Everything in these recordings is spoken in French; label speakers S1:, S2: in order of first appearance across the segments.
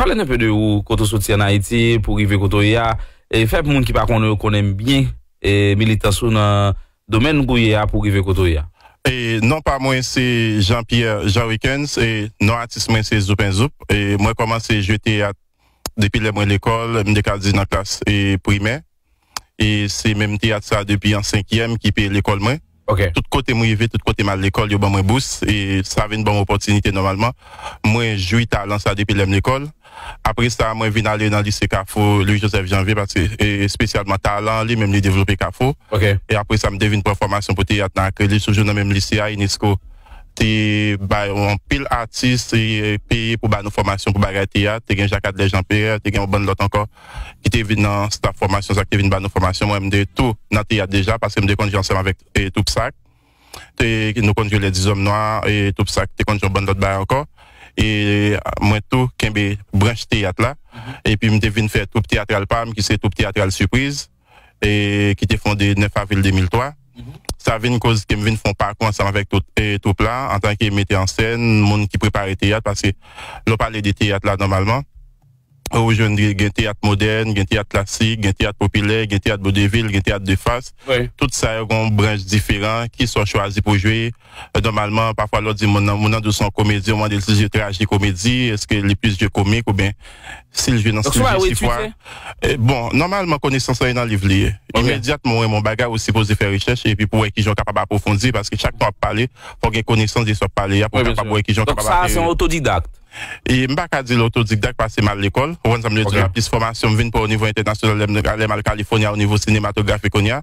S1: Palè nè pè de ou koto soutien na iti pou rive koto ya. Fèp moun ki pa konè konèm bie milita sou nan domen gouye ya pou rive koto ya. Non pa mwen se Jean-Pierre Jaurikens. Non atis mwen se Zupen Zup. Mwen koman se jwete at depi lè mwen l'ekol. Mwen dekal di nan klas primè. Se mwen mwen te at sa depi an 5èm ki pe l'ekol mwen. Tout kote mwen yve, tout kote mwen l'ekol yon ban mwen bous. Sa avè n ban mwen opotinite normalman. Mwen jwi ta lan sa depi lè mwen l'ekol. Apre sa mwen vin ale nan lise Kafou, Louis-Joseph Janvier, pati spesyalman talan li, mwen li devlopi Kafou. E apre sa mwen devin pou formasyon pou tiyat nan akreli, soujoun nan mwen lise Aynisko. Ti bayon pil atis, pi pou bayon nou formasyon pou bayon tiyat, ti gen Jacques-Adler Jean-Pierre, ti gen mwen bon lot anko, ki te vin nan staf formasyon, sa ki te vin bayon nou formasyon, mwen mwen devin tou nan tiyat deja, pati mwen devin kondijan seman vek Toupsak, ki nou kondijan le Dizom Noir, Toupsak, ki te kondijan bon lot bayon anko. et euh, moi tout qu'embé branche théâtre là et puis suis venu faire tout théâtral PAM qui c'est tout théâtral surprise et qui était fondé 9 avril 2003 ça vient cause que me font pas ensemble avec tout et tout là en tant que metteur en scène monde qui prépare théâtre parce que l'on parlait de théâtre là normalement ou jeune un théâtre moderne, un théâtre classique, un théâtre populaire, un théâtre de Baudeville, un théâtre de face. Tout ça a des branche différentes qui sont choisies pour jouer. Euh, normalement, parfois, l'autre dit, mon nom de son comédie, on dit, si comédie, est-ce que les plus de comique ou bien, s'il joue dans ce sujet, fois. Euh, bon, normalement, connaissance est dans le livre Immédiatement, mon bagage aussi posé faire recherche et puis pour qui sont capable d'approfondir parce que chaque fois parler, faut que connaissance de ce parler, pour qui sont capable Donc ça, c'est autodidacte. E mba ka di loutou dikdak pa seman l'ekol. Ou an zanm le di la pisse formasyon mvin pou o nivou internasyon lèm al Kalifonya, o nivou sinematografikon ya.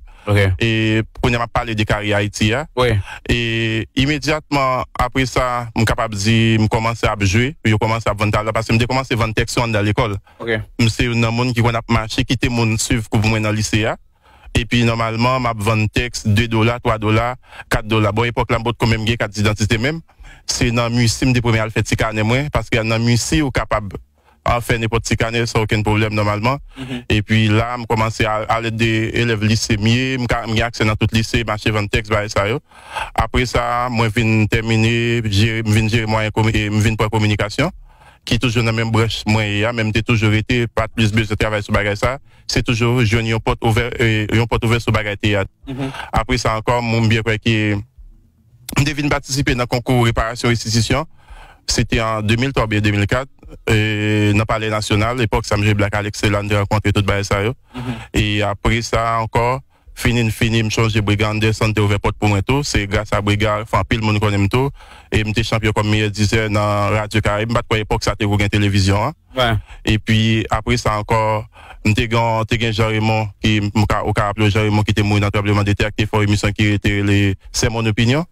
S1: E pou neman pale di kari Haiti ya. E imediatman apre sa m kapab di m komanse apjwe, yo komanse apvante ala. Pa se m dekomanse vantex yon da l'ekol. M se yon nan moun ki kwen apmache, ki te moun suv kou mwen nan lise ya. E pi normalman m apvantex 2 dola, 3 dola, 4 dola. Bo epok lan bot koumèm ge kat identite mèm. c'est dans musée des premiers à faire ticaner moins parce que dans musée capable à faire n'importe ticaner sans aucun problème normalement mhm. et puis là me commencé à aller des élèves lycée mieux me accès dans tout lycée marché vendre texte bah, ça après ça moi viens terminer j'ai viens gérer moi viens pour communication qui toujours dans même branche moi même toujours été pas plus besoin de travail sur bagage ça c'est toujours jeune euh, une porte ouverte sur porte ouverte sur bagage après ça encore mon bien qui devine participer dans concours réparation et restitution. C'était en 2003 2004. Et dans le palais national, l'époque, Samuel Black Alex Land rencontré tout le ça. Mm-hmm. Et après ça encore, fini, fini, je change de brigand de santé ouvert porte pour moi tout. C'est grâce à Brigade, enfin, pile, monde connaît tout. Et suis champion comme meilleur disait dans Radio Caraïbe. Je ne l'époque, ça était une télévision. Hein. Et puis, après ça encore, M te gen jareman ki te moun atrebleman detekte fòre misan ki rete le, se mon opinyon.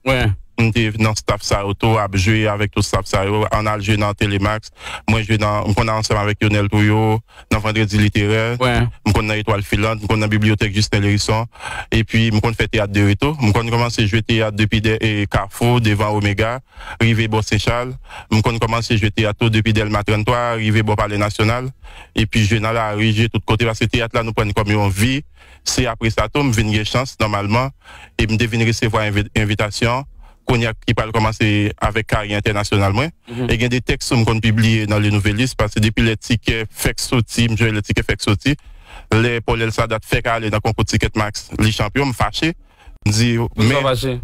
S1: Je dans staff dans auto à jouer avec tout staff ça en Alger dans Télémax moi je dans on ensemble avec Lionel Touyo dans vendredi littéraire ouais. on a étoile filante dans la bibliothèque Justin Lérisson et puis on fait théâtre de Rito on commence à jouer théâtre depuis des Carrefour devant Omega rivé Bossechal. Charles on commence à jouer théâtre depuis Delma 33 rivé Palais National et puis je dans la rue j'ai tout côté parce que théâtre là nous prenons comme une vie c'est après ça tombe une chance normalement et me deviens recevoir invitation Cognac qui parle commencer avec carrière internationalement. Mm mhm. Et il y a des textes qu'on sont publiés dans les nouvelles listes parce que depuis les tickets FEC sorti, je les tickets les Paul El a fait aller dans le concours ticket max, les champions me fâché. Dit, mais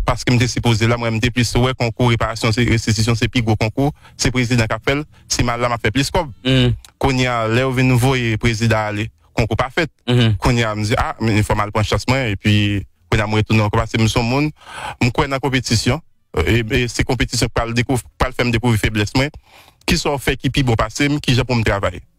S1: parce que je me supposé là, moi, me plus concours, réparation, restitution, c'est plus gros concours, c'est président qui fait, c'est mal là, m'a fait plus comme. Mm. Qu'on y a, là, nouveau président le concours pas fait. Quand mhm. Qu'on y a, me dit, ah, mais il faut mal prendre chasse moi, et puis, qu'on a, moi, on encore, parce que me suis monde, me crois dans la compétition, euh, et, ces compétitions pour le découvrir, font le découvrir faiblesse, qui sont faites, qui puis bon passer, qui j'ai pour me travailler.